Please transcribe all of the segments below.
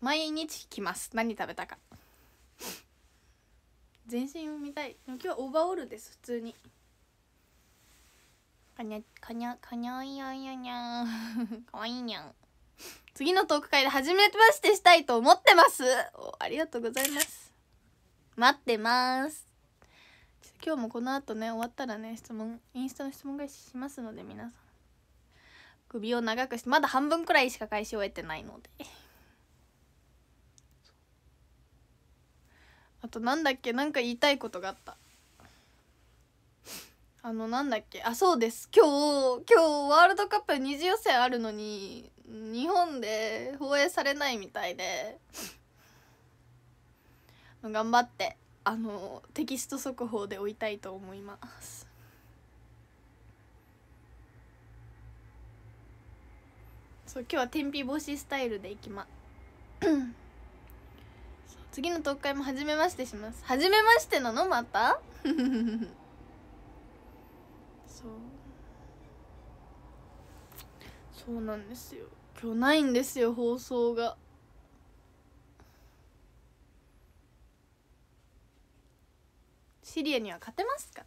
毎日来ます何食べたか全身を見たい今日はオーバーオールです普通にかにゃかにゃかにゃいやいやにゃん かわいいにゃん次のトーク会で初めましてしたいと思ってますありがとうございます待ってます今日もこの後ね終わったらね質問インスタの質問返ししますので皆さん首を長くしてまだ半分くらいしか返し終えてないのであとなんだっけなんか言いたいことがあったあのなんだっけあそうです今日今日ワールドカップ二次予選あるのに日本で放映されないみたいで頑張ってあのテキスト速報で追いたいと思いますそう今日は天日干しスタイルでいきま次の特会も初めましてします初めましてなのまた そうそうなんですよ今日ないんですよ放送がシリアには勝てますか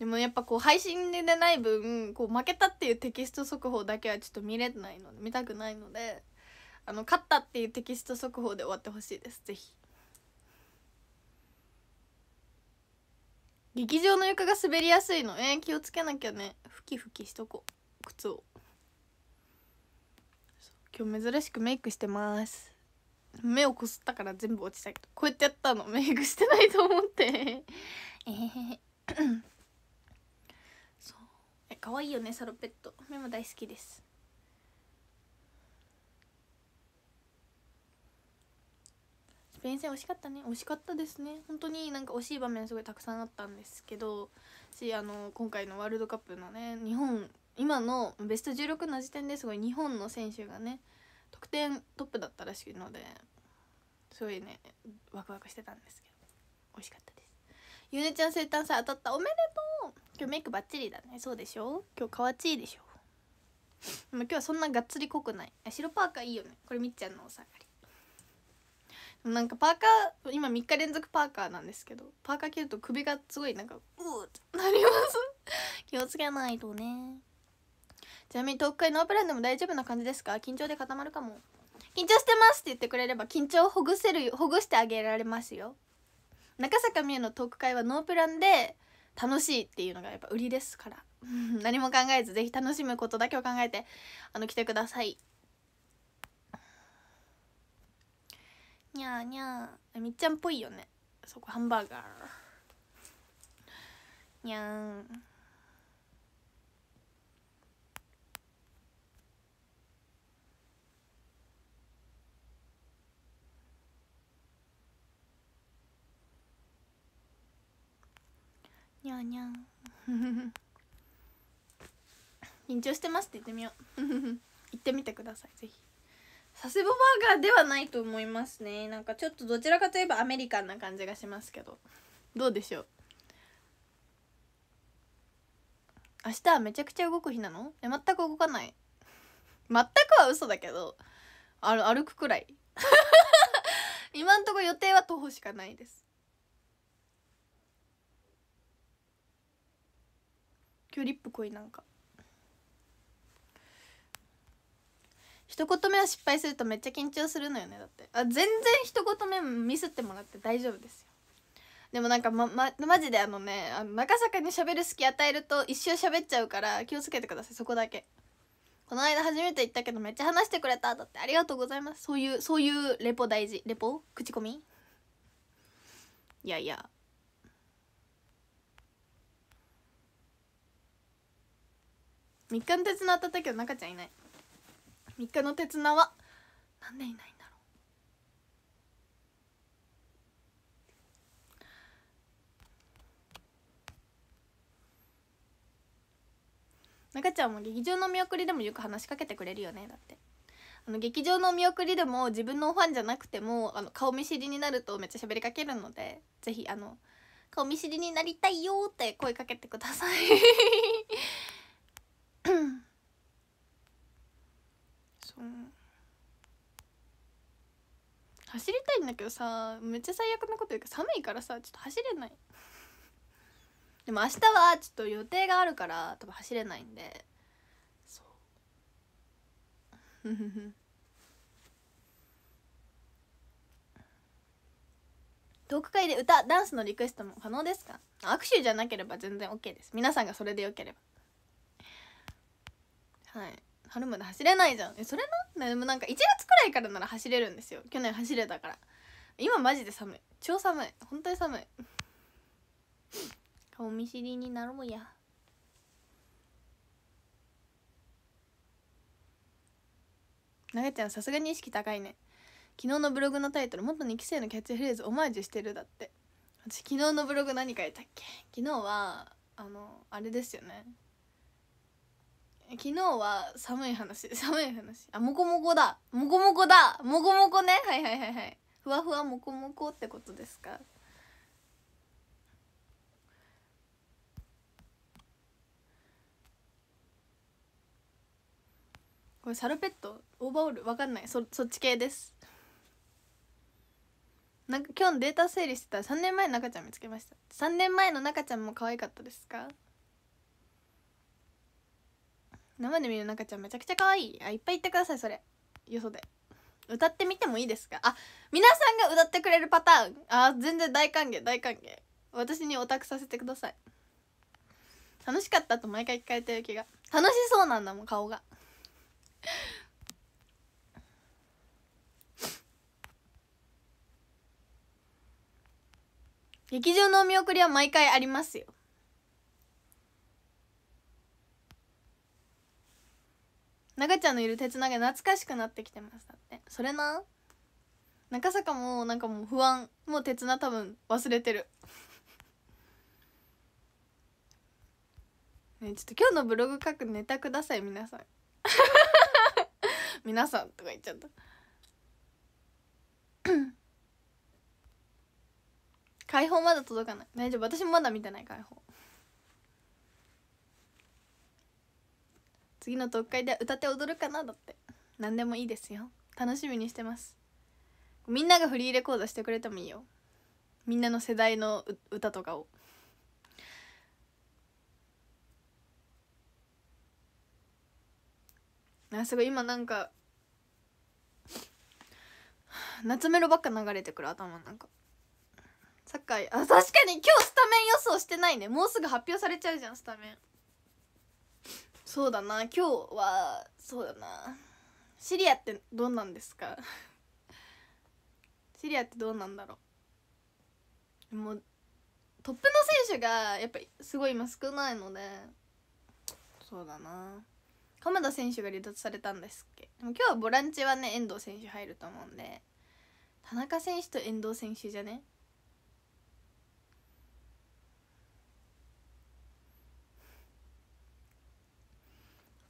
でもやっぱこう配信でない分こう負けたっていうテキスト速報だけはちょっと見れないので見たくないので。あの勝ったっていうテキスト速報で終わってほしいですぜひ劇場の床が滑りやすいのえー、気をつけなきゃねふきふきしとこ靴を今日珍しくメイクしてます目をこすったから全部落ちたけどこうやってやったのメイクしてないと思ってえーそうえ可愛いよねサロペット目も大好きです遠征惜しかったね惜しかったですね本当になんか惜しい場面すごいたくさんあったんですけどしあの今回のワールドカップのね日本今のベスト16の時点ですごい日本の選手がね得点トップだったらしいのですごいねワクワクしてたんですけど美しかったですゆねちゃん生誕祭当たったおめでとう今日メイクバッチリだねそうでしょ今日かわちいでしょでも今日はそんながっつり濃くない白パーカーいいよねこれみっちゃんのお下がりなんかパーカー今3日連続パーカーなんですけどパーカー着ると首がすごいなんかうってなります 気をつけないとねちなみにトークープランラでも大丈夫な感じですか緊張で固まるかも緊張してますって言ってくれれば緊張をほぐせるほぐしてあげられますよ中坂美恵のトーク会はノープランで楽しいっていうのがやっぱ売りですから 何も考えずぜひ楽しむことだけを考えてあの来てくださいにゃーにゃーみっちゃんっぽいよねそこハンバーガーにゃーんにゃーにゃー緊張してますって言ってみよう言ってみてくださいぜひ佐世保バーガーではないと思いますねなんかちょっとどちらかといえばアメリカンな感じがしますけどどうでしょう明日はめちゃくちゃ動く日なのえ全く動かない全くは嘘だけどあ歩くくらい 今んとこ予定は徒歩しかないです今日リップ濃いなんか一言目は失敗するとめっちゃ緊張するのよねだってあ全然一言目ミスってもらって大丈夫ですよでもなんかま、ま、マジであのねあの中坂に喋る隙与えると一生喋っちゃうから気をつけてくださいそこだけこの間初めて言ったけどめっちゃ話してくれただってありがとうございますそういうそういうレポ大事レポ口コミいやいや日刊鉄の当たったけど中ちゃんいない3日の鉄菜はなんでいないんだろう中ちゃんも劇場の見送りでもよく話しかけてくれるよねだってあの劇場の見送りでも自分のファンじゃなくてもあの顔見知りになるとめっちゃ喋りかけるのでぜひあの顔見知りになりたいよって声かけてくださいそう走りたいんだけどさめっちゃ最悪なこと言うけど寒いからさちょっと走れないでも明日はちょっと予定があるから多分走れないんでそう トーク会で歌ダンスのリクエストも可能ですか握手じゃなければ全然 OK です皆さんがそれでよければはい春まで走れないじゃんえそれなでもなんか1月くらいからなら走れるんですよ去年走れたから今マジで寒い超寒い本当に寒い 顔見知りになろうやなげちゃんさすがに意識高いね昨日のブログのタイトル「元2期生のキャッチフレーズオマージュしてる」だって私昨日のブログ何書いたっけ昨日はあのあれですよね昨日は寒い話 寒い話あもこもこだもこもこだもこもこねはいはいはいはいふわふわもこもこってことですかこれサルペットオーバーオールわかんないそそっち系ですなんか今日のデータ整理してたら3年前の中ちゃん見つけました3年前の中ちゃんも可愛かったですか生で見る中ちゃんめちゃくちゃ可愛いあいっぱい言ってくださいそれよそで歌ってみてもいいですかあ皆さんが歌ってくれるパターンあ全然大歓迎大歓迎私にオタクさせてください楽しかったと毎回聞かれてる気が楽しそうなんだもん顔が 劇場のお見送りは毎回ありますよ長ちゃんのいる鉄投げ懐かしくなってきてますだってそれな中坂もなんかもう不安もう鉄な多分忘れてる ねちょっと今日のブログ書くネタください皆さん 皆さんとか言っちゃった 解放まだ届かない大丈夫私もまだ見てない解放次の特会で歌って踊るかなだって何でもいいですよ楽しみにしてますみんながフリーレコードしてくれてもいいよみんなの世代の歌とかをあすごい今なんか夏メロばっか流れてくる頭なんかサッカーあ確かに今日スタメン予想してないねもうすぐ発表されちゃうじゃんスタメンそうだな今日はそうだなシリアってどうなんですか シリアってどうなんだろうもうトップの選手がやっぱりすごい今少ないのでそうだな鎌田選手が離脱されたんですっけでも今日はボランチはね遠藤選手入ると思うんで田中選手と遠藤選手じゃね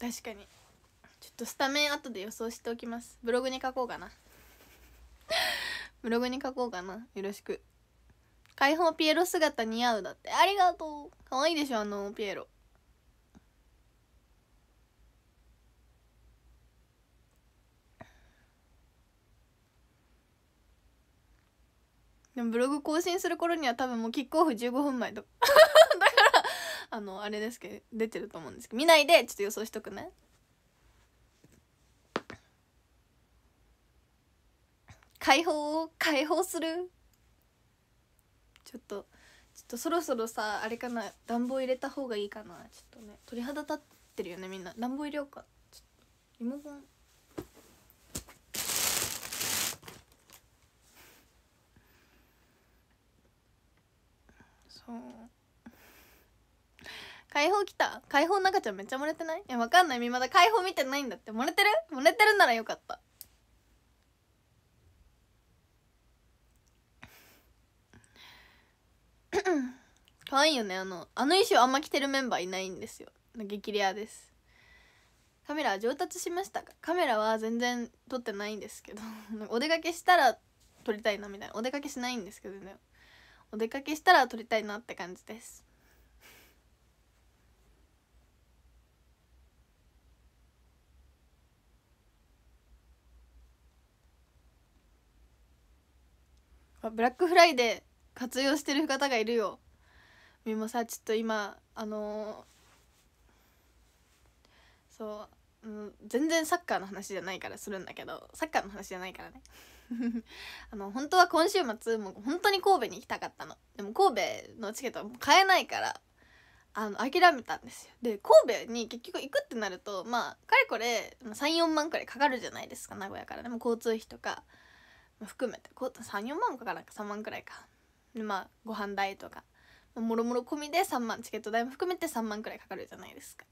確かにちょっとスタメン後で予想しておきますブログに書こうかな ブログに書こうかなよろしく解放ピエロ姿似合うだってありがとう可愛いでしょあのピエロでもブログ更新する頃には多分もうキックオフ15分前とあのあれですけど出てると思うんですけど見ないでちょっと予想しとくね解放を解放するちょっとちょっとそろそろさあれかな暖房入れた方がいいかなちょっとね鳥肌立ってるよねみんな暖房入れようかちょっとリモコンそう解放来た解放中ちゃんめっちゃ漏れてないいやわかんないみまだ解放見てないんだって漏れてる漏れてるならよかった可愛いよねあのあの衣装あんま着てるメンバーいないんですよ激レアですカメラは上達しましたかカメラは全然撮ってないんですけど お出かけしたら撮りたいなみたいなお出かけしないんですけどねお出かけしたら撮りたいなって感じですぱブラックフライデー活用してる方がいるよみもさちょっと今あのー、そう、うん、全然サッカーの話じゃないからするんだけどサッカーの話じゃないからね あの本当は今週末もう本当に神戸に行きたかったのでも神戸のチケットはもう買えないからあの諦めたんですよで神戸に結局行くってなるとまあかれこれ34万くらいかかるじゃないですか名古屋からでも交通費とか含めて34万かからか3万くらいかでまあご飯代とかもろもろ込みで3万チケット代も含めて3万くらいかかるじゃないですか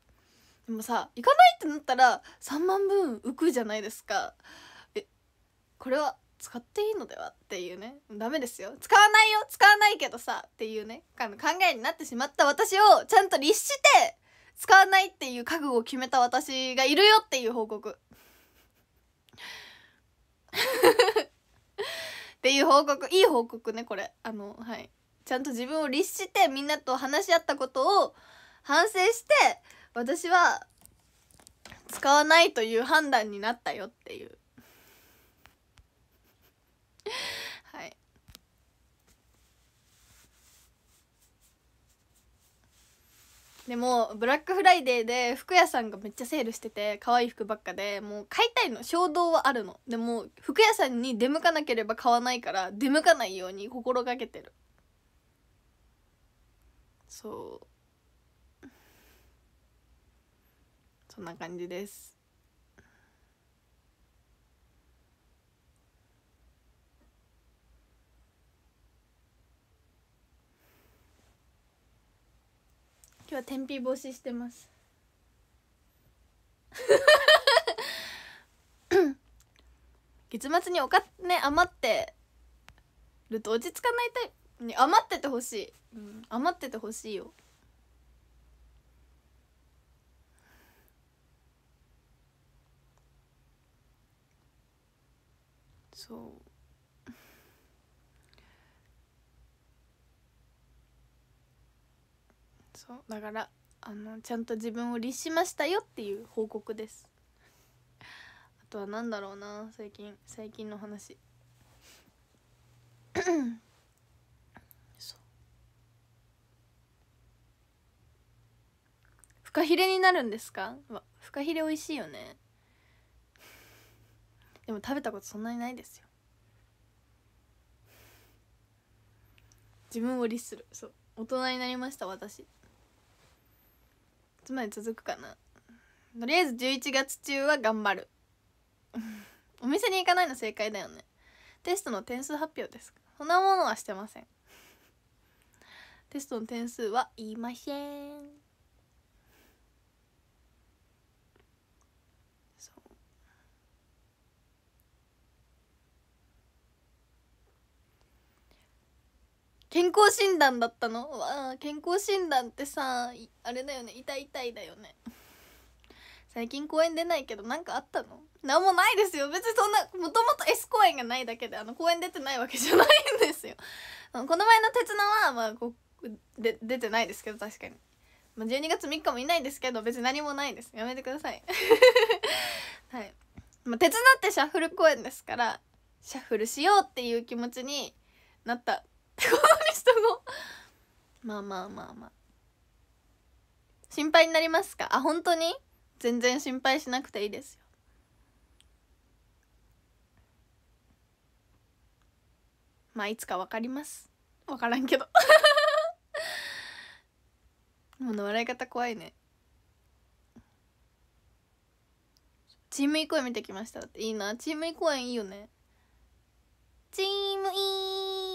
でもさ行かないってなったら3万分浮くじゃないですかえこれは使っていいのではっていうねダメですよ使わないよ使わないけどさっていうね考えになってしまった私をちゃんと律して使わないっていう覚悟を決めた私がいるよっていう報告っていう報告いい報告ねこれあのはいちゃんと自分を律してみんなと話し合ったことを反省して私は使わないという判断になったよっていうでもブラックフライデーで服屋さんがめっちゃセールしてて可愛い服ばっかでもう買いたいの衝動はあるのでも服屋さんに出向かなければ買わないから出向かないように心がけてるそうそんな感じです今日は天日干ししてます月末にお金余ってると落ち着かないタイプに余っててほしい、うん、余っててほしいよそうそうだからあのちゃんと自分を律しましたよっていう報告ですあとは何だろうな最近最近の話そうフカヒレになるんですかフカヒレ美味しいよねでも食べたことそんなにないですよ自分を律するそう大人になりました私つまり続くかなとりあえず11月中は頑張る お店に行かないの正解だよねテストの点数発表ですそんなものはしてませんテストの点数は言いません健康診断だったのわ健康診断ってさあれだよね痛い痛いだよね最近公園出ないけど何かあったの何もないですよ別にそんなもともと S 公園がないだけであの公園出てないわけじゃないんですよ この前の鉄なはまあこで出てないですけど確かに、まあ、12月3日もいないですけど別に何もないですやめてください はい、まあ、鉄ってシャッフル公演ですからシャッフルしようっていう気持ちになったっ てこしたまあまあまあまあ心配になりますかあ本当に全然心配しなくていいですよまあいつか分かります分からんけど もう笑い方怖いねチームイコイ見てきましたいいなチームイコイいいよねチームイー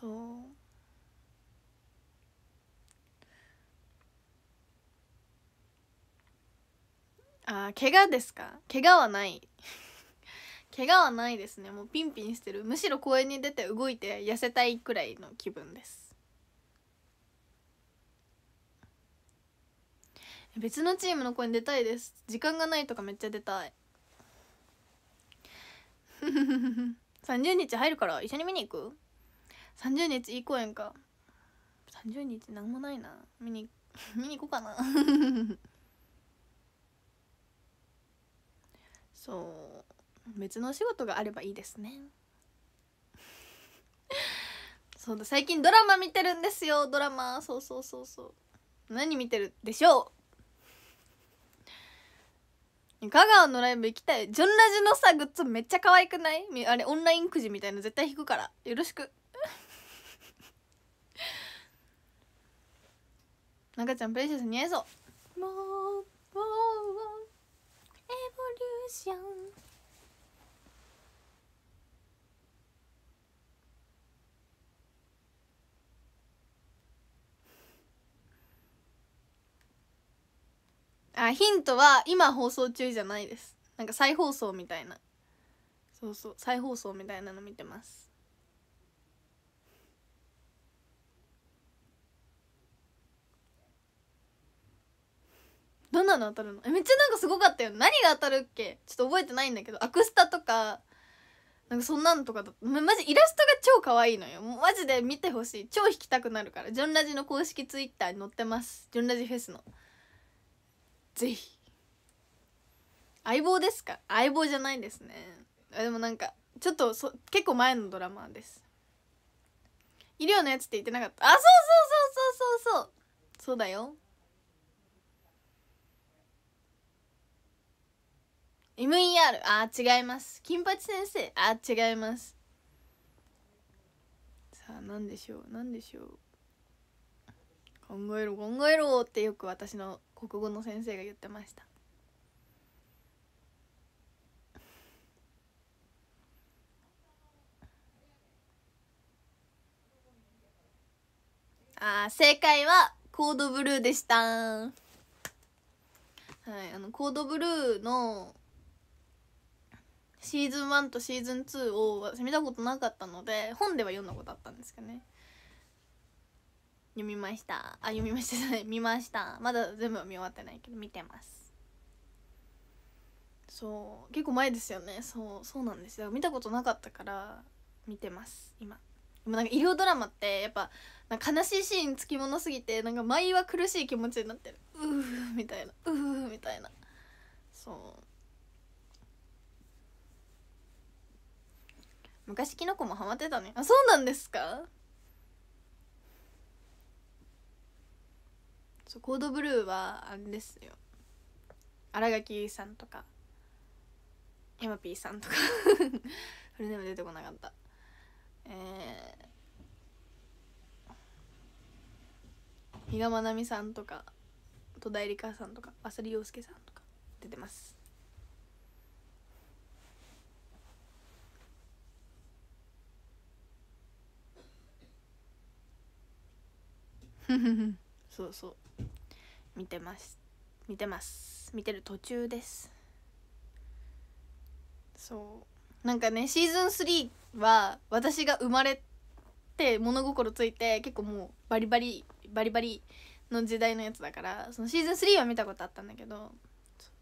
そうあ怪我ですか怪我はない 怪我はないですねもうピンピンしてるむしろ公園に出て動いて痩せたいくらいの気分です別のチームの公園出たいです時間がないとかめっちゃ出たい30日 入るから一緒に見に行く30日いい公演か30日何もないな見に 見に行こうかな そう別のお仕事があればいいですね そうだ最近ドラマ見てるんですよドラマそうそうそうそう何見てるでしょう香川のライブ行きたいジョンラジのさグッズめっちゃ可愛くないあれオンラインくじみたいな絶対引くからよろしく中ちゃんプレシャス似合いそうもうもうエボリューションあヒントは今放送中じゃないですなんか再放送みたいなそうそう再放送みたいなの見てますどんなの当たるのめっちゃなんかすごかったよ何が当たるっけちょっと覚えてないんだけどアクスタとかなんかそんなのとかだマジイラストが超可愛いのよマジで見てほしい超弾きたくなるからジョンラジの公式ツイッターに載ってますジョンラジフェスのぜひ相棒ですか相棒じゃないですねでもなんかちょっとそ結構前のドラマです医療のやつって言ってなかったあそうそうそうそうそうそうそうだよ MER あ違います金八先生あ違いますさあ何でしょう何でしょう考えろ考えろってよく私の国語の先生が言ってましたあ正解はコードブルーでしたはいあのコードブルーのシーズン1とシーズン2を私見たことなかったので本では読んだことあったんですけどね読みましたあ読みましたじゃない見ましたまだ全部は見終わってないけど見てますそう結構前ですよねそうそうなんですよ見たことなかったから見てます今でもなんか医療ドラマってやっぱ悲しいシーンつきものすぎてなんか毎は苦しい気持ちになってるうーみたいなうーみたいなそう昔キノコもハマってたねあそうなんですかそうコードブルーはあれですよ新垣さんとかヤマピーさんとかフルネーム出てこなかったえー比嘉愛未さんとか戸田恵梨香さんとか浅利陽介さんとか出てますそうそう見てます見てます見てる途中ですそうなんかねシーズン3は私が生まれて物心ついて結構もうバリバリバリバリの時代のやつだからそのシーズン3は見たことあったんだけど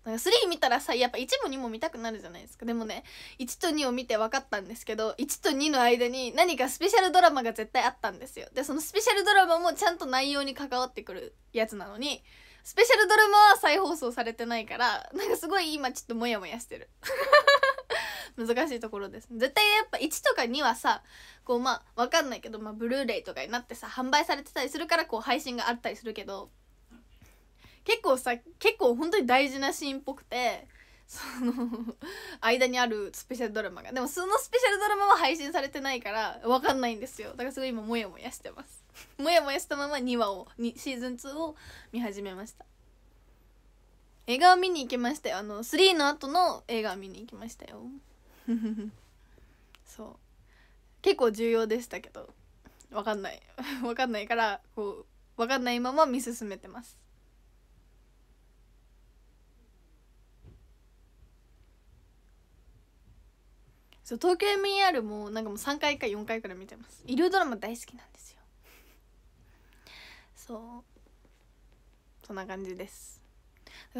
なんか3見たらさやっぱ1も2も見たくなるじゃないですかでもね1と2を見て分かったんですけど1と2の間に何かスペシャルドラマが絶対あったんですよでそのスペシャルドラマもちゃんと内容に関わってくるやつなのにスペシャルドラマは再放送されてないからなんかすごい今ちょっとモヤモヤしてる 難しいところです絶対やっぱ1とか2はさこうまあ分かんないけど、まあ、ブルーレイとかになってさ販売されてたりするからこう配信があったりするけど結構さ結構本当に大事なシーンっぽくてその間にあるスペシャルドラマがでもそのスペシャルドラマは配信されてないから分かんないんですよだからすごい今モヤモヤしてます モヤモヤしたまま2話を2シーズン2を見始めました映画を見に行きましたよあの3の後の映画を見に行きましたよ そう結構重要でしたけど分かんない分 かんないからこう分かんないまま見進めてますそう東京 MER もなんかもう3回か4回から見てます医療ドラマ大好きなんですよそうそんな感じです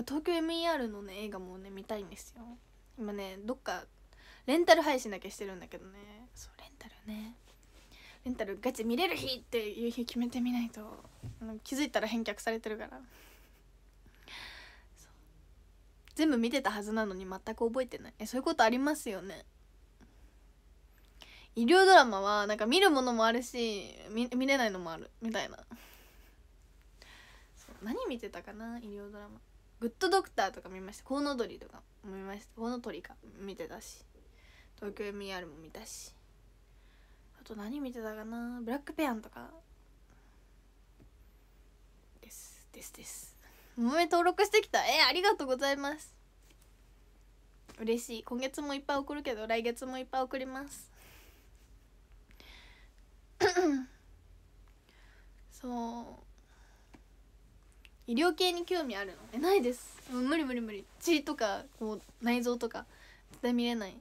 東京 MER のね映画もね見たいんですよ今ねどっかレンタル配信だけしてるんだけどねそうレンタルねレンタルガチ見れる日っていう日決めてみないと気づいたら返却されてるから全部見てたはずなのに全く覚えてないえそういうことありますよね医療ドラマはなんか見るものもあるし見見れないのもあるみたいな何見てたかな医療ドラマグッドドクターとか見ましたコウノドリとか見ましたコウノトリか見てたし東京 MER も見たしあと何見てたかなブラックペアンとかですですですもめ登録してきたえー、ありがとうございます嬉しい今月もいっぱい送るけど来月もいっぱい送りますそう医療系に興味あるのえないですう無理無理無理血とかこう内臓とか絶対見れない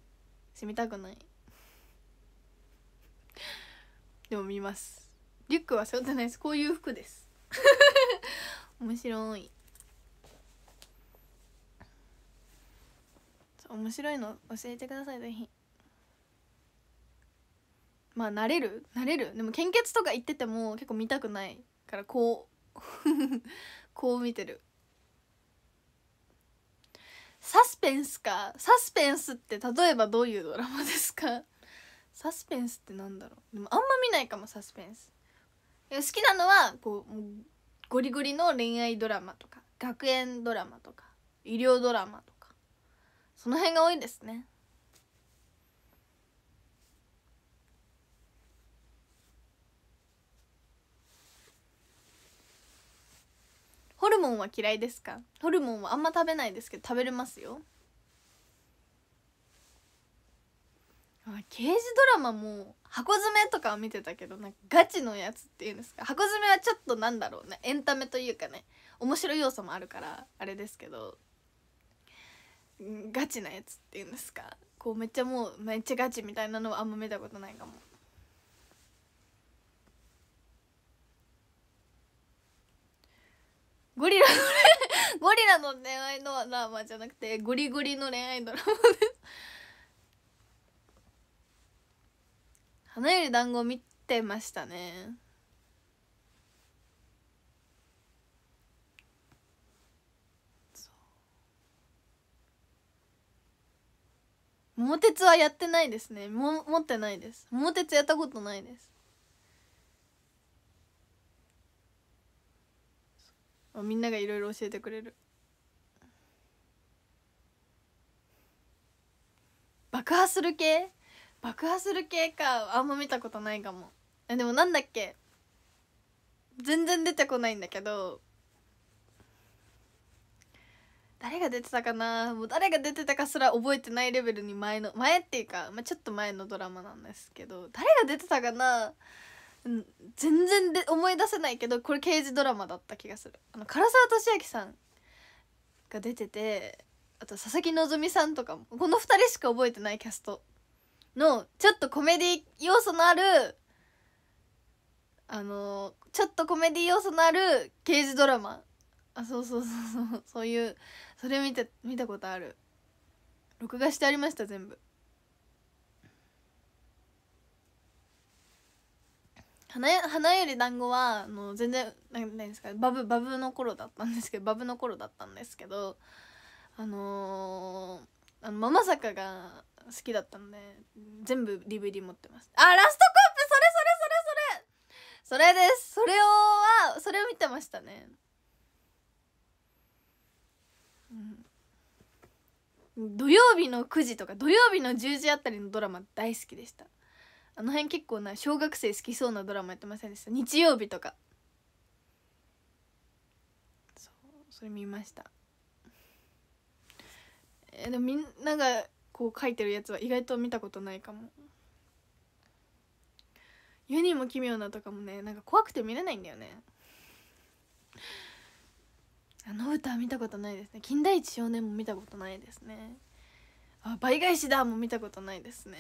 し見たくないでも見ますリュックは背負ってないですこういう服です 面白い面白いの教えてくださいぜひまあ慣れる慣れるでも献血とか行ってても結構見たくないからこう こう見てるサスペンスかサスペンスって例えばどういうドラマですかサスペンスってなんだろうでもあんま見ないかもサスペンス好きなのはこうゴリゴリの恋愛ドラマとか学園ドラマとか医療ドラマとかその辺が多いですねホルモンは嫌いですかホルモンはあんま食べないですけど食べれますよ刑事ドラマも箱詰めとかは見てたけどなんかガチのやつっていうんですか箱詰めはちょっとなんだろうねエンタメというかね面白い要素もあるからあれですけどガチなやつっていうんですかこうめっちゃもうめっちゃガチみたいなのはあんま見たことないかもゴリラのゴリラの恋愛ドラマじゃなくてゴリゴリの恋愛ドラマです花より団子見てましたね桃鉄はやってないですねも持ってないです桃鉄やったことないですみんながいろいろ教えてくれる爆破する系爆破する系かあんま見たことないかもでもなんだっけ全然出てこないんだけど誰が出てたかなもう誰が出てたかすら覚えてないレベルに前の前っていうか、まあ、ちょっと前のドラマなんですけど誰が出てたかなうん全然で思い出せないけどこれ刑事ドラマだった気がするあの唐沢俊明さんが出ててあと佐々木希さんとかもこの2人しか覚えてないキャストのちょっとコメディ要素のあるあのちょっとコメディ要素のある刑事ドラマあそうそうそうそうそういうそれ見て見たことある録画してありました全部花花より団子はあの全然何ですかバブバブの頃だったんですけどバブの頃だったんですけどあのー、あのママ坂が好きだったんで全部 DVD 持ってますあラストコップそれそれそれそれそれですそれをはそれを見てましたねうん土曜日の9時とか土曜日の10時あたりのドラマ大好きでしたあの辺結構な小学生好きそうなドラマやってませんでした日曜日とかそうそれ見ましたえでもみんながこう書いてるやつは意外と見たことないかも「ユニも奇妙な」とかもねなんか怖くて見れないんだよねあの歌見たことないですね金田一少年も見たことないですねあ倍返しだも見たことないですね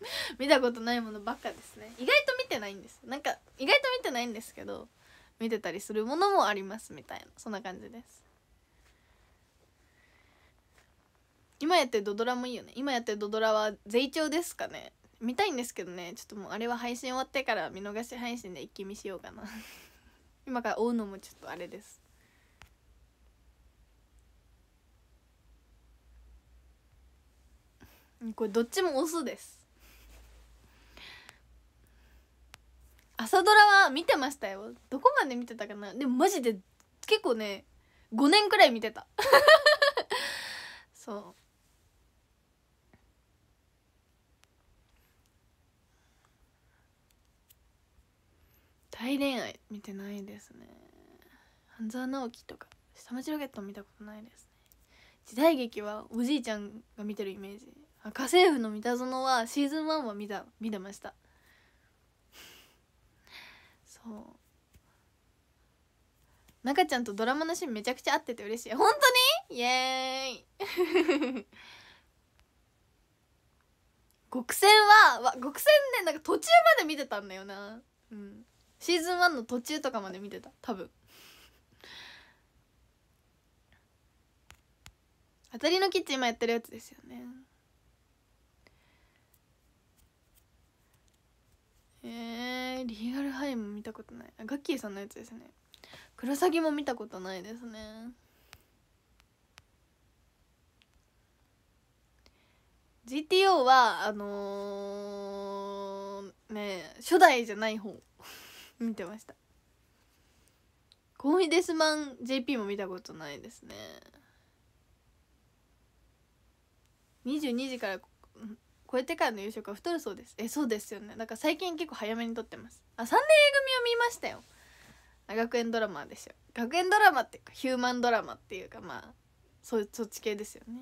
見たことないものばっかですね意外と見てないんですなんか意外と見てないんですけど見てたりするものもありますみたいなそんな感じです今やってるドドラもいいよね今やってるドドラは税調ですかね見たいんですけどねちょっともうあれは配信終わってから見逃し配信で一気見しようかな 今から追うのもちょっとあれですこれどっちもオスです朝ドラは見てましたよどこまで見てたかなでもマジで結構ね5年くらい見てた そう大恋愛見てないですね半沢直樹とか下町ロケット見たことないですね時代劇はおじいちゃんが見てるイメージ家政婦の三田園はシーズン1は見た見てましたそう中ちゃんとドラマのシーンめちゃくちゃ合ってて嬉しい本当にイエーイ 極戦はわ極戦ねなんか途中まで見てたんだよなうんシーズン1の途中とかまで見てた多分当たりのキッチン今やってるやつですよねえー、リアルハイも見たことないあガッキーさんのやつですねクロサギも見たことないですね「GTO は」あのー、ね初代じゃない方 見てましたコンフィデスマン JP も見たことないですね22時から超えてからの夕食は太るそうですえそうですよねだから最近結構早めに撮ってますあ三3年 A 組を見ましたよ学園ドラマですよ学園ドラマっていうかヒューマンドラマっていうかまあそそっち系ですよね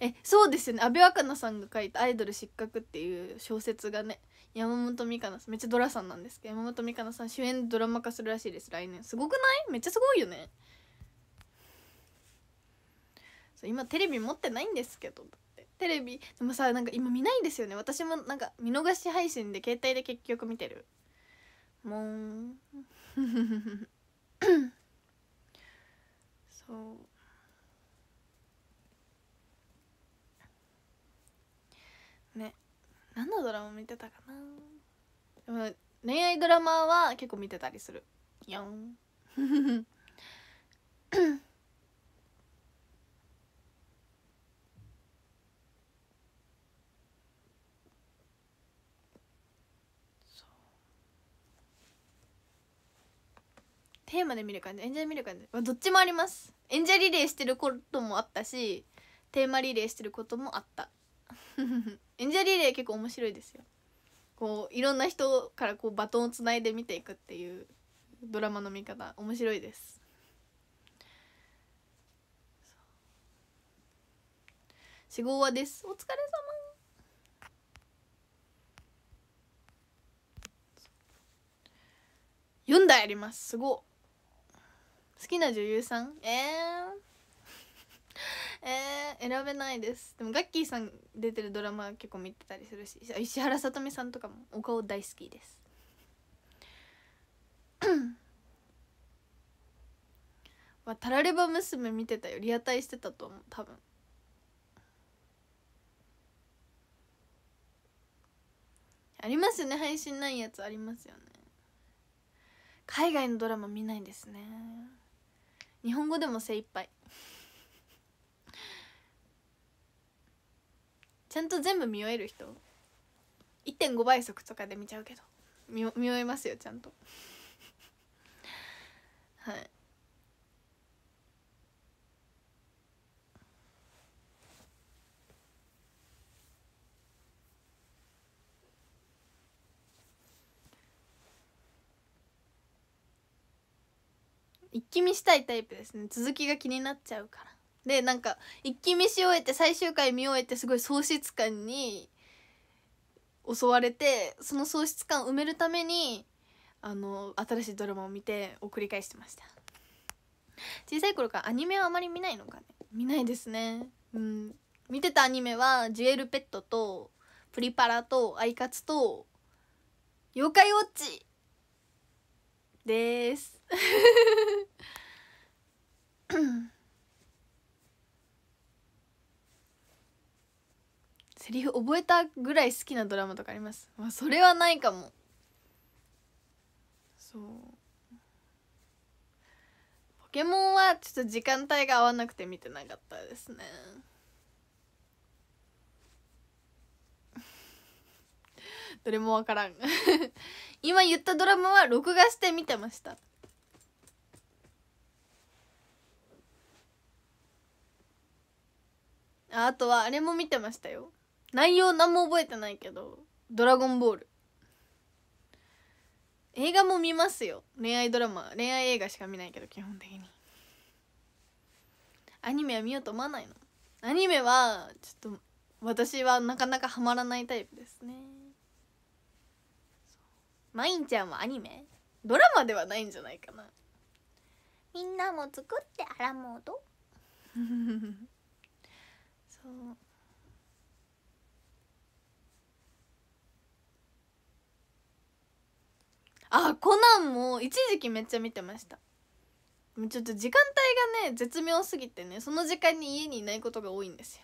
えそうですよね阿部若菜さんが書いた「アイドル失格」っていう小説がね山本美香奈さんめっちゃドラさんなんですけど山本美香奈さん主演ドラマ化するらしいです来年すごくないめっちゃすごいよねそう今テレビ持ってないんですけどテレビでもさなんか今見ないんですよね私もなんか見逃し配信で携帯で結局見てるもん そうね何のドラマ見てたかなでも恋愛ドラマは結構見てたりするよんテーマで見る感じ演者で見る感じどっちもあります演者リレーしてることもあったしテーマリレーしてることもあった 演者リレー結構面白いですよこういろんな人からこうバトンをつないで見ていくっていうドラマの見方面白いですしごわですお疲れ様4台ありますすご好きな女優さんえー、えー、選べないですでもガッキーさん出てるドラマ結構見てたりするし石原さとみさんとかもお顔大好きです わタラレバ娘見てたよリアタイしてたと思う多分ありますよね配信ないやつありますよね海外のドラマ見ないですね日本語でも精一杯ちゃんと全部見終える人1.5倍速とかで見ちゃうけど見見終えますよちゃんとはい一気見したいタイプですね続きが気になっちゃうからでなんか一気見し終えて最終回見終えてすごい喪失感に襲われてその喪失感を埋めるためにあの新しいドラマを見てを繰り返してました小さい頃からアニメはあまり見ないのかね見ないですねうん見てたアニメは「ジュエルペット」と「プリパラ」と「アイカツ」と「妖怪ウォッチ」です セリフ覚えたぐらい好きなドラマとかあります、まあ、それはないかもそうポケモンはちょっと時間帯が合わなくて見てなかったですね どれもわからん今言ったドラマは録画して見てましたあとはあれも見てましたよ内容何も覚えてないけど「ドラゴンボール」映画も見ますよ恋愛ドラマ恋愛映画しか見ないけど基本的にアニメは見ようと思わないのアニメはちょっと私はなかなかハマらないタイプですねマインちゃんはアニメドラマではないんじゃないかなみんなも作ってアラモードそうあコナンも一時期めっちゃ見てましたちょっと時間帯がね絶妙すぎてねその時間に家にいないことが多いんですよ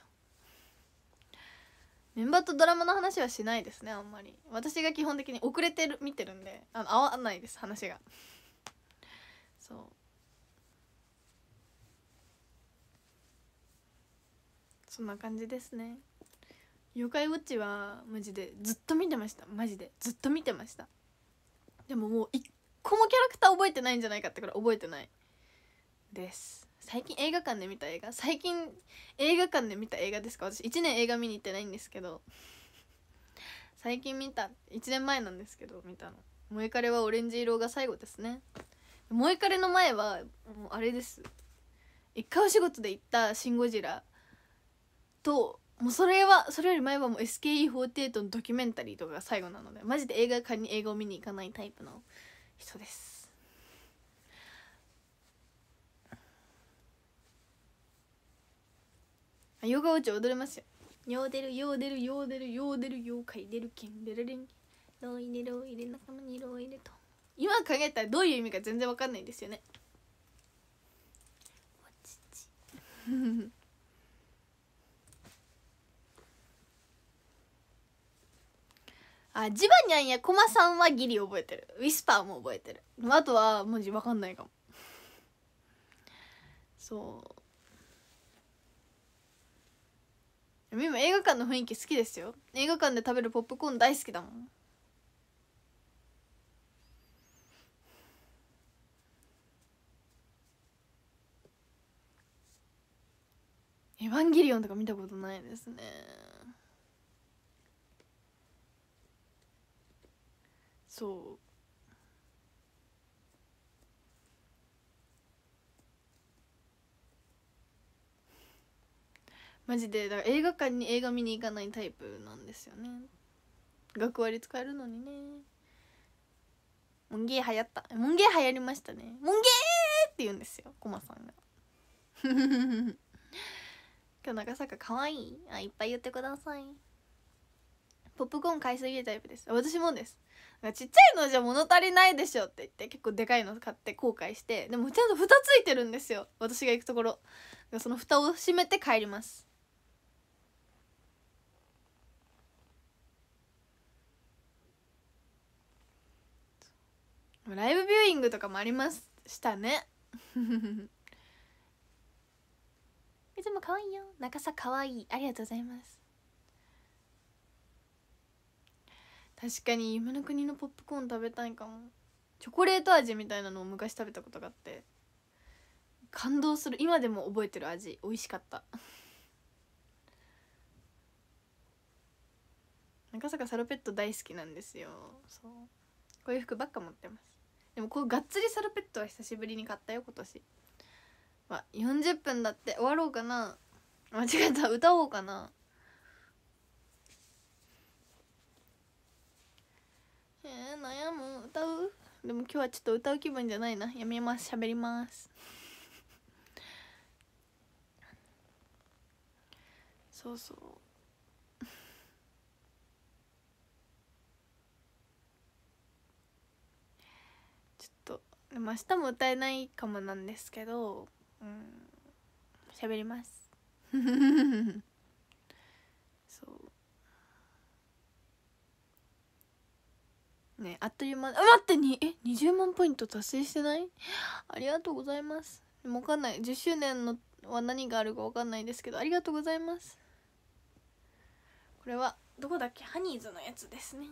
メンバーとドラマの話はしないですねあんまり私が基本的に遅れてる見てるんであの合わないです話がそうそんな感じですね妖怪ウォッチはマジでずっと見てましたマジでずっと見てましたでももう一個もキャラクター覚えてないんじゃないかってくらい覚えてないです最近映画館で見た映画最近映画館で見た映画ですか私1年映画見に行ってないんですけど最近見た1年前なんですけど見たの「萌えカレはオレンジ色が最後ですね」萌えカレの前はもうあれです一回お仕事で行った「シン・ゴジラ」ともうそれはそれより前はもう SKE48 のドキュメンタリーとかが最後なのでマジで映画館に映画を見に行かないタイプの人ですあヨガウチ踊れますよヨうデるようデるようデるようデるようかいでるけんでるれんろ仲間にと今考えたらどういう意味か全然わかんないんですよね あジバニャンやコマさんはギリ覚えてるウィスパーも覚えてるあとは文字わかんないかもそうでも映画館の雰囲気好きですよ映画館で食べるポップコーン大好きだもんエヴァンゲリオンとか見たことないですねそうマジでだから映画館に映画見に行かないタイプなんですよね学割使えるのにねモンゲー流行ったモンゲー流行りましたねモンゲーって言うんですよコマさんが 今日長坂可愛いあいっぱい言ってくださいポップコーン買いすぎるタイプです私もですちっちゃいのじゃ物足りないでしょって言って結構でかいの買って後悔してでもちゃんと蓋ついてるんですよ私が行くところその蓋を閉めて帰りますライブビューイングとかもありましたね いつも可愛いよ中さ可愛いありがとうございます確かに夢の国のポップコーン食べたいかもチョコレート味みたいなのを昔食べたことがあって感動する今でも覚えてる味美味しかった 中坂サロペット大好きなんですよそうこういう服ばっか持ってますでもこうがっつりサルペットは久しぶりに買ったよ今年は40分だって終わろうかな間違えた歌おうかなえー、悩む歌うでも今日はちょっと歌う気分じゃないなやめます喋りますそうそう明日も歌えないかもなんですけどうん喋ります そうねあっという間待ってにえ20万ポイント達成してない ありがとうございますでも分かんない10周年のは何があるか分かんないですけどありがとうございますこれはどこだっけハニーズのやつですね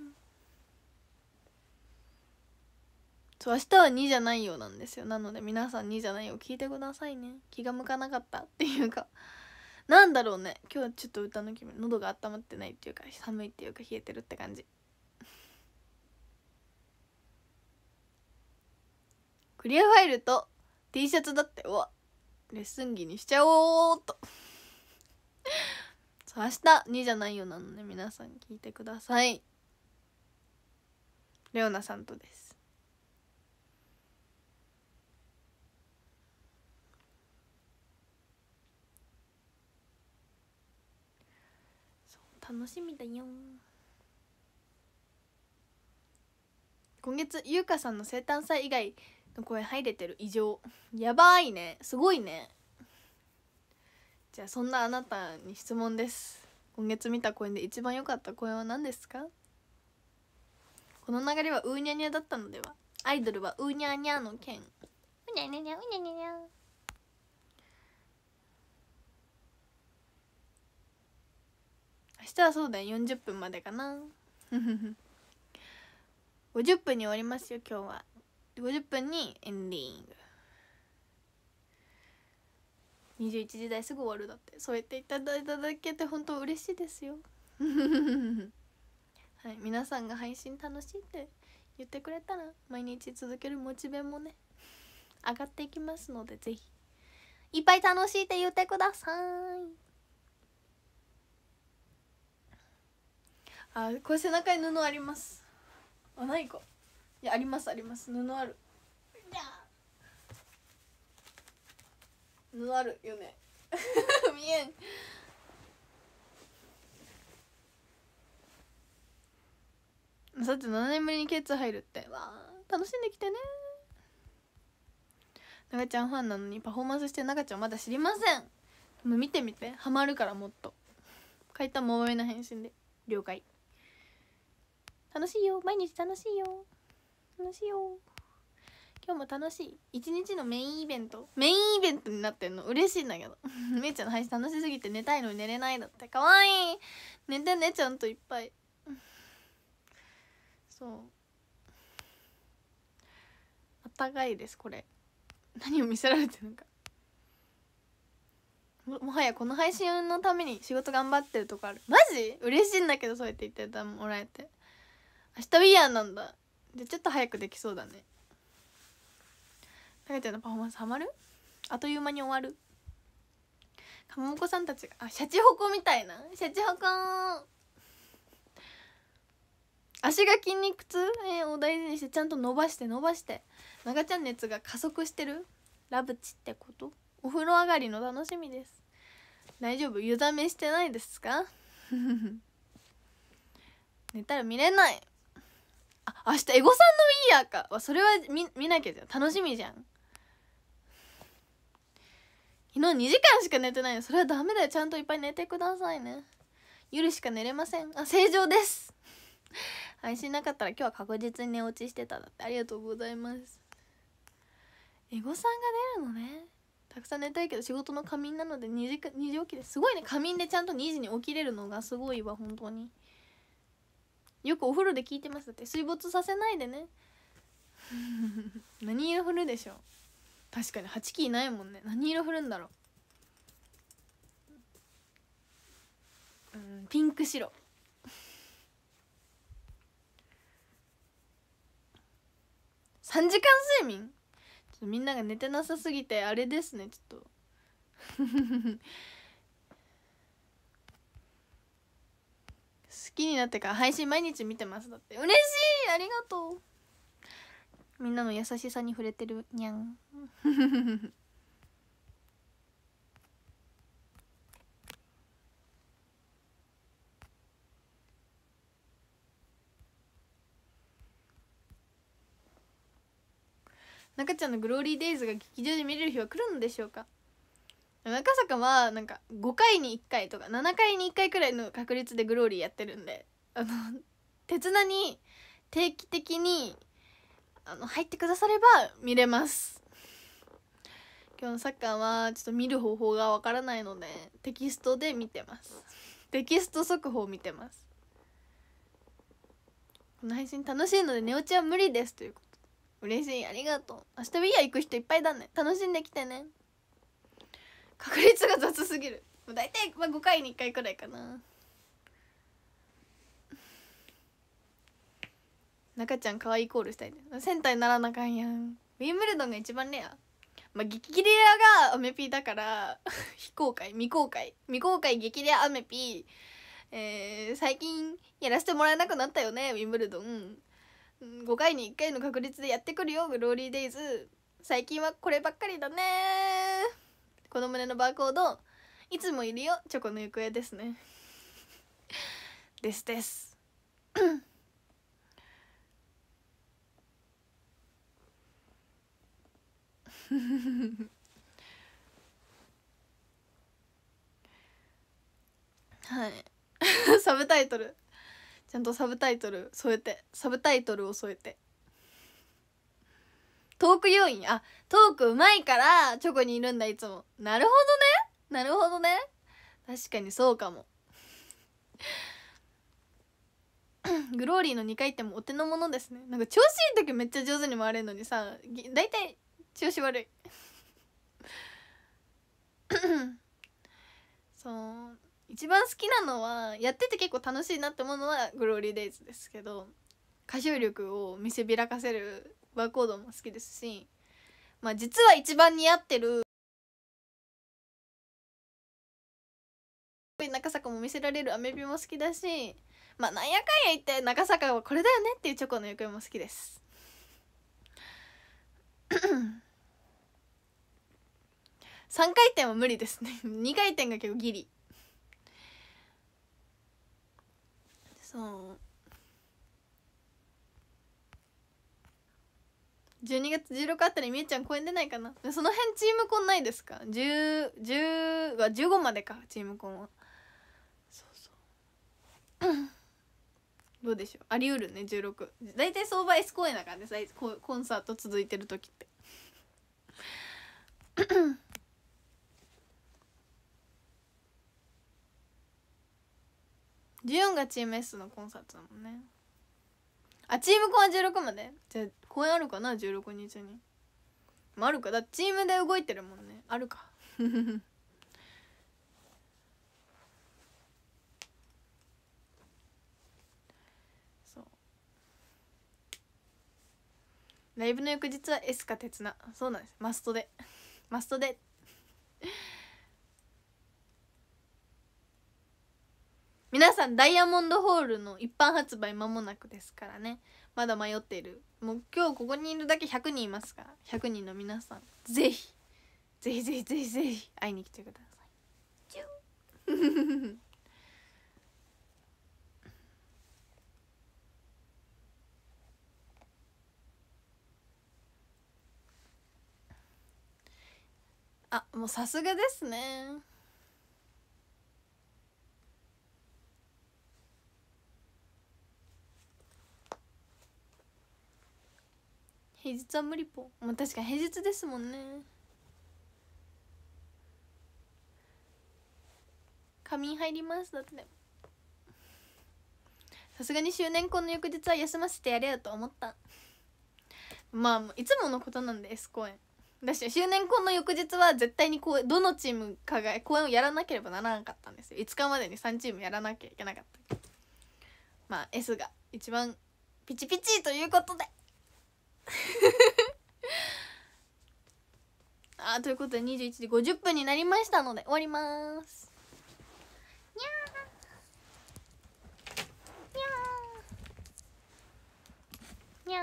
そう明日は2じゃないよなんですよなので皆さん2じゃないよ聞いてくださいね気が向かなかったっていうか なんだろうね今日はちょっと歌の気分喉が温まってないっていうか寒いっていうか冷えてるって感じ クリアファイルと T シャツだっておレッスン着にしちゃおうと そう明日2じゃないよなので皆さん聞いてくださいレオナさんとです楽しみだよ今月優香さんの生誕祭以外の公演入れてる異常やばいねすごいねじゃあそんなあなたに質問です今月見た公演で一番良かった公演は何ですかこの流れはうーにゃにゃだったのではアイドルはうーにゃにゃの件うにゃにゃにゃうにゃにゃにゃ日はそうだよ40分までかな50 分に終わりますよ今日は50分にエンディング21時台すぐ終わるだってそう言っていただいただけて本当嬉しいですよ はい皆さんが配信楽しいって言ってくれたら毎日続けるモチベもね上がっていきますのでぜひいっぱい楽しいって言ってくださいあこれ背中に布ありますあないかいやありますあります布ある布あるよね 見えんさて7年ぶりにケツ入るってわー楽しんできてねながちゃんファンなのにパフォーマンスしてながちゃんまだ知りませんでも見てみてハマるからもっと書いたも多めな返信で了解楽しいよ毎日楽しいよ楽しいよ今日も楽しい一日のメインイベントメインイベントになってんの嬉しいんだけど めいちゃんの配信楽しすぎて寝たいのに寝れないだってかわいい寝てねちゃんといっぱいそうあったかいですこれ何を見せられてるのかもはやこの配信のために仕事頑張ってるとこあるマジ嬉しいんだけどそうやって言ってたもらえて明日ウィーアンなんだじゃちょっと早くできそうだねたけちゃんのパフォーマンスハマるあっという間に終わるかまもこさんたちがあシャチホコみたいなシャチホコ足が筋肉痛、えー、を大事にしてちゃんと伸ばして伸ばして長ちゃん熱が加速してるラブチってことお風呂上がりの楽しみです大丈夫湯だめしてないですか 寝たら見れないあ明日エゴさんのウィーヤーかそれは見見なきゃじゃん楽しみじゃん昨日2時間しか寝てないのそれはダメだよちゃんといっぱい寝てくださいね夜しか寝れませんあ正常です 配信なかったら今日は確実に寝落ちしてただってありがとうございますエゴさんが出るのねたくさん寝たいけど仕事の仮眠なので2時 ,2 時起きですごいね仮眠でちゃんと2時に起きれるのがすごいわ本当によくお風呂で聞いてますって水没させないでね何色振るでしょう確かに8キいないもんね何色振るんだろううんピンク白3時間睡眠ちょっとみんなが寝てなさすぎてあれですねちょっときになってから配信毎日見てますだって嬉しいありがとうみんなの優しさに触れてるにゃん 中ちゃんのグローリーデイズが劇場で見れる日は来るのでしょうか中坂はなんか5回に1回とか7回に1回くらいの確率でグローリーやってるんであの 手綱に定期的にあの入ってくだされば見れます今日のサッカーはちょっと見る方法がわからないのでテキストで見てますテキスト速報を見てますこの配信楽しいので寝落ちは無理ですということ嬉しいありがとう明日ウィア行く人いっぱいだね楽しんできてね確率が雑すぎる大体、まあ、5回に1回くらいかな中ちゃん可愛いコールしたいねセンターにならなかんやんウィンブルドンが一番レアまあ激レアがアメピだから非公開未公開未公開激レアアメピえー、最近やらせてもらえなくなったよねウィンブルドン5回に1回の確率でやってくるよグローリーデイズ最近はこればっかりだねこの胸のバーコードいつもいるよチョコの行方ですねですですはい サブタイトルちゃんとサブタイトル添えてサブタイトルを添えてトーク要員あトークうまいからチョコにいるんだいつもなるほどねなるほどね確かにそうかも グローリーの2回ってもお手の物ですねなんか調子いい時めっちゃ上手に回れるのにさ大体調子悪い そう一番好きなのはやってて結構楽しいなって思うのはグローリーデイズですけど歌唱力を見せびらかせるバーコードも好きですし、まあ、実は一番似合ってる中坂も見せられるアメビも好きだしまあなんやかんや言って中坂はこれだよねっていうチョコの行方も好きです3 回転は無理ですね2 回転が結構ギリそう12月16あたりみえちゃん公演出ないかなその辺チームコンないですか1010は15までかチームコンはそうそう どうでしょうありうるね16大体相場 S 公演だからねコンサート続いてる時ってジュンがチーム S のコンサートだもんねあチームコは16までじゃあ公演あるかな16日にもあ、るかだチームで動いてるもんねあるか そうライブの翌日はエスカ鉄なそうなんですマストでマストで皆さんダイヤモンドホールの一般発売間もなくですからねまだ迷っているもう今日ここにいるだけ100人いますから100人の皆さんぜひぜひぜひぜひぜひ会いに来てくださいチュ あもうさすがですね平日は無理ぽまあ確か平日ですもんね仮眠入りますだってさすがに周年婚の翌日は休ませてやれよと思ったまあいつものことなんで S 公演だし周年婚の翌日は絶対にこうどのチームかが公演をやらなければならなかったんですよ5日までに3チームやらなきゃいけなかったまあ S が一番ピチピチということで あということで21時50分になりましたので終わりますにゃーにゃーにゃ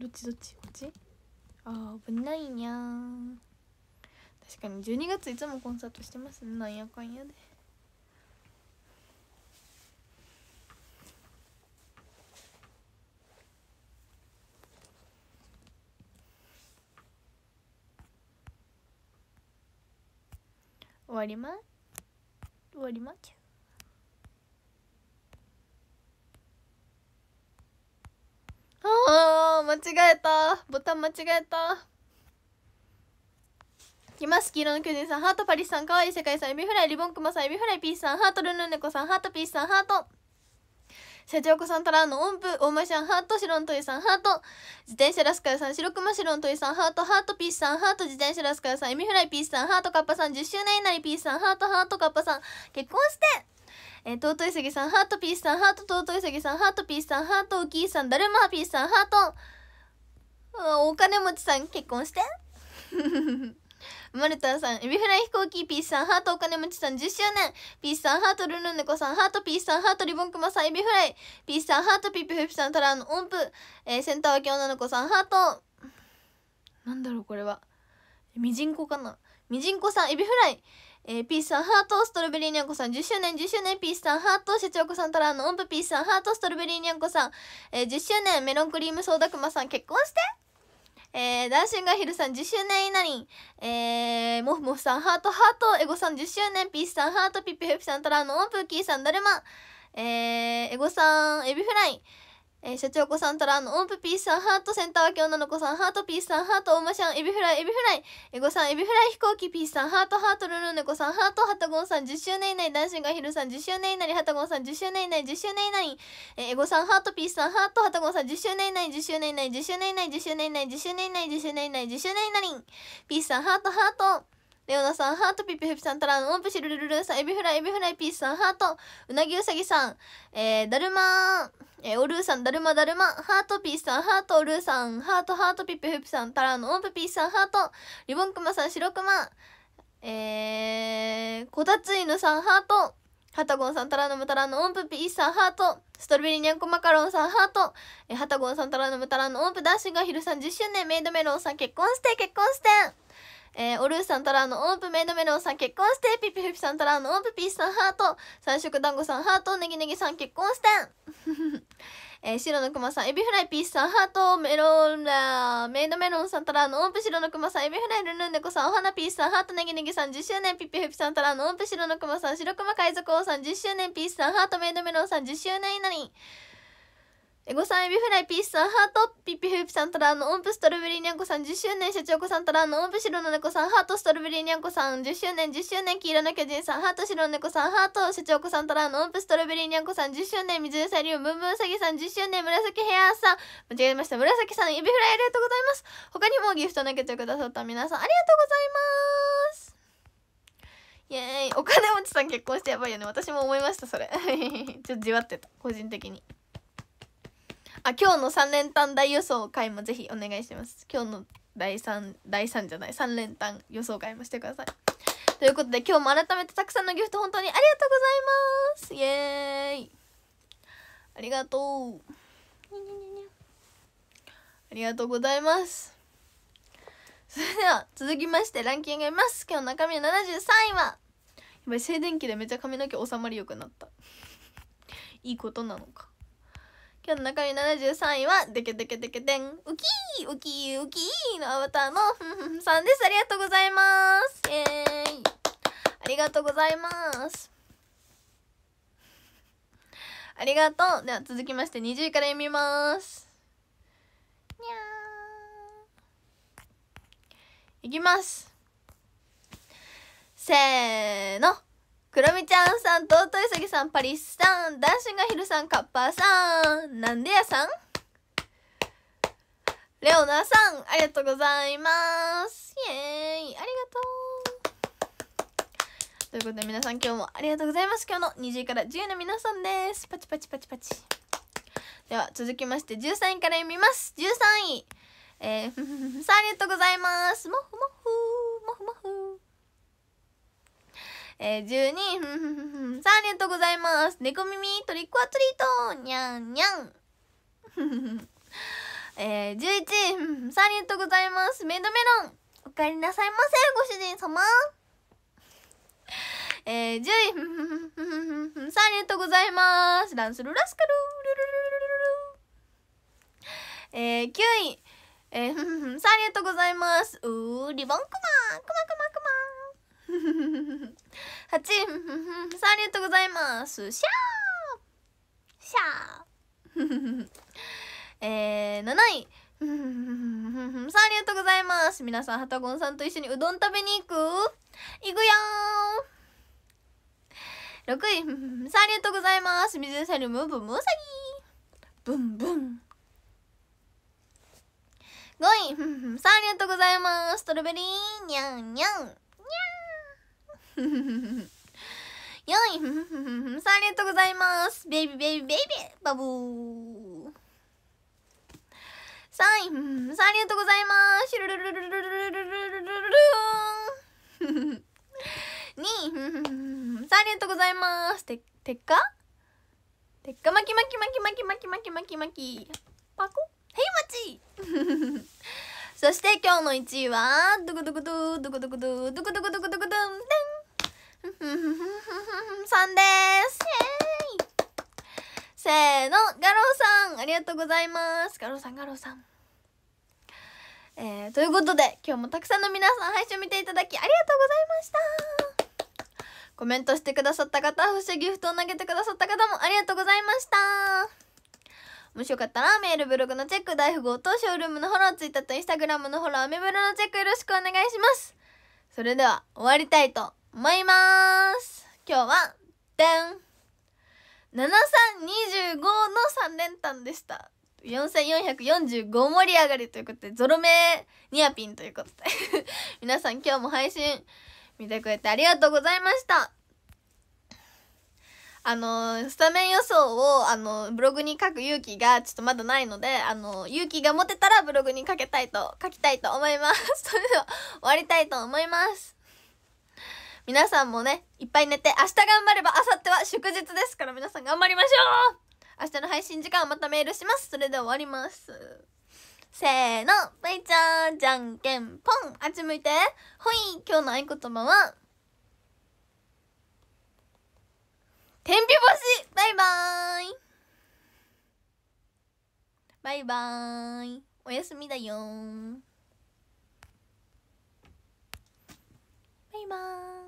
ーどっちどっちこっちあー危ないにゃー確かに12月いつもコンサートしてますねなんやかんやでわりま終わりまちあ間違えたボタン間違えたきます黄色の巨人さんハートパリスさんかわいい世界さんエビフライリボンクマさんエビフライピースさんハートルルネコさんハートピースさんハート社長子さんからの音符大前さんハート白と鳥さんハート自転車ラスカルさん白熊白と鳥さんハートハートピースさんハート自転車ラスカルさんエミフライピースさんハートカッパさん10周年以なりピースさんハートハートカッパさん結婚してえー、尊いセギさんハートピースさんハート尊いセギさんハートピースさんハートウキーさんだるまピースさんハートお金持ちさん結婚してマルタさんエビフライ飛行機ピースさんハートお金持ちさん10周年ピースさんハートルルンネコさんハートピースさんハートリボンクマさんエビフライピースさんハートピップフィプさんタラーの音符、えー、センター脇女の子さんハートなんだろうこれはミジンコかなミジンコさんエビフライえー、ピースさんハートストロベリーニャンコさん10周年10周年ピースさんハート社長子さんタラーの音符ピースさんハートストロベリーニャンコさん、えー、10周年メロンクリームソーダクマさん結婚してえー、ダンシングアヒルさん10周年いなりん、えー、モフモフさんハートハート、エゴさん10周年、ピースさんハート、ピッピヘプさん、トラノン、プーキーさん、だるま、えー、エゴさん、エビフライ、えー、社長子さんたらの音符ピースさんハートセンター分け女の子さんハートピースさんハートおまちゃんエビフライエビフライエゴさんエビフライ飛行機ピースさんハートハートルルネコさんハートハタゴンさん10周年以内男子がヒルさん10周年以内ハタゴンさん10周年以内10周年以内えエゴさんハートピースさんハートハタゴンさん10周年以内10周年以内10周年以内10周年以内10周年以内10周年以内10周年以内ピースさんハートハートレオナさん、ハートピピフピさん、タラン、オンシルルルルさん、エビフライ、エビフライ、ピースさん、ハート、うなぎうさぎさん、えー、だるまー。えー、おるーさん、だるまだるま、ハートピースさん、ハートおるーさん、ハートハートピッピフピさん、タラのオープピースさん、ハート、リボンクマさん、白クマ、えー、こたつ犬さん、ハート、ハタゴンさん、タラのムタラのオープピースさん、ハート、ストロベリーニャンコマカロンさん、ハート、えー、ハタゴンさん、タラのムタラのオープダッシュがヒルさん、10周年、メイドメロンさん、結婚して、結婚してえー、おるーさん、たらのオープメイドメロンさん結婚して、ピピピピさん、たらのオープピースさんハート、三色団子さんハート、ネギネギさん結婚してんえー、白のくまさんエビフライピースさんハートメロンラメイドメロンさんたらのオープ白のくまさんエビフライルンルンネコさんお花ピースさんハートネギネギさん10周年ピッピフピさんたらのオープ白のくまさん白マ海賊王さん10周年ピースさんハートメイドメロンさん10周年になりエゴさんエビフライピースさんハートピッピフープさんたらの音符ストロベリーニャンコさん10周年社長子さんたらの音符白の猫さんハートストロベリーニャンコさん10周年10周年黄色の巨人さんハート白の猫さんハート社長子さんたらの音符ストロベリーニャンコさん10周年水野さりゅブムンムンさぎさん10周年紫ヘアさん間違えました紫さんエビフライありがとうございます他にもギフト投げてくださった皆さんありがとうございますイエーイお金持ちさん結婚してやばいよね私も思いましたそれちょっとじわってた個人的にあ今日の3連単大予想会もぜひお願いします今日の第3第3じゃない3連単予想会もしてくださいということで今日も改めてたくさんのギフト本当にありがとうございますイエーイありがとうありがとうございますそれでは続きましてランキングいます今日の中身73位はやぱり静電気でめっちゃ髪の毛収まりよくなったいいことなのか今日の残73位は、デケデケデケデン、ウキーウキーウキーのアバターの、ふんふんさんです。ありがとうございます。イェーイ。ありがとうございます。ありがとう。では続きまして20位から読みます。にゃーいきます。せーの。クロミちゃんさん、とうといさぎさん、パリスさん、ダンシングヒルさん、カッパーさん、なんでやさんレオナさん、ありがとうございます。イェーイ、ありがとう。ということで皆さん今日もありがとうございます。今日の20位から10位の皆さんです。パチパチパチパチ。では続きまして13位から読みます。13位。えー、さあありがとうございます。もふもふ、もふもふ。えー、12、ふんふふん3ありがとうございます。猫耳、トリックアツリート、にゃんにゃん。えー、11、ふんん。3ありがとうございます。メイドメロン。お帰りなさいませ、ご主人様。えー、10位、ふんふふ3ありがとうございます。ランスルラスカル、ルルルルルル。えー、9位、えー、ふん3ありがとうございます。うー、リボンクマ、クマクマクマ。8さんありがとうございますシャーシャー えー、7位さんありがとうございます皆さんハタゴンさんと一緒にうどん食べに行く行くよー6位さんありがとうございます水サリウムブムーサギブンブン5位さんありがとうございますストロベリーにゃんにゃん よい さあ、ありがとうございます。ベイビーベイビーベイビーバブー。サイさあ、ありがとうございます。シュルルルルルルルルルルルルさあ、ありがとうございます。て、てっかてっか巻き巻き巻き巻き巻き巻き巻き巻き。パコへいまちそして今日の1位は、ドコドコドー、ドコドコドー、ドコドコドコドコドン、ダンさんですせーのガローさんありがとうございますガローさんガローさんえー、ということで今日もたくさんの皆さん配信見ていただきありがとうございましたコメントしてくださった方そしてギフトを投げてくださった方もありがとうございましたもしよかったらメールブログのチェック大富豪とショールームのフォローツイッターとインスタグラムのフォローアメブロのチェックよろしくお願いしますそれでは終わりたいと思います今日は、でん !7325 の3連単でした。4445盛り上がりということで、ゾロ目ニアピンということで 皆さん今日も配信見てくれてありがとうございましたあのスタメン予想をあのブログに書く勇気がちょっとまだないのであの勇気が持てたらブログに書けたいと書きたいと思います それでは終わりたいと思います皆さんもね、いっぱい寝て、明日頑張れば、明後日は祝日ですから皆さん頑張りましょう明日の配信時間はまたメールします。それでは終わります。せーの、バイちゃん、じゃんけんぽん、あっち向いて、ほい、今日の合言葉は、天日干しバイバーイバイバーイおやすみだよバイバーイ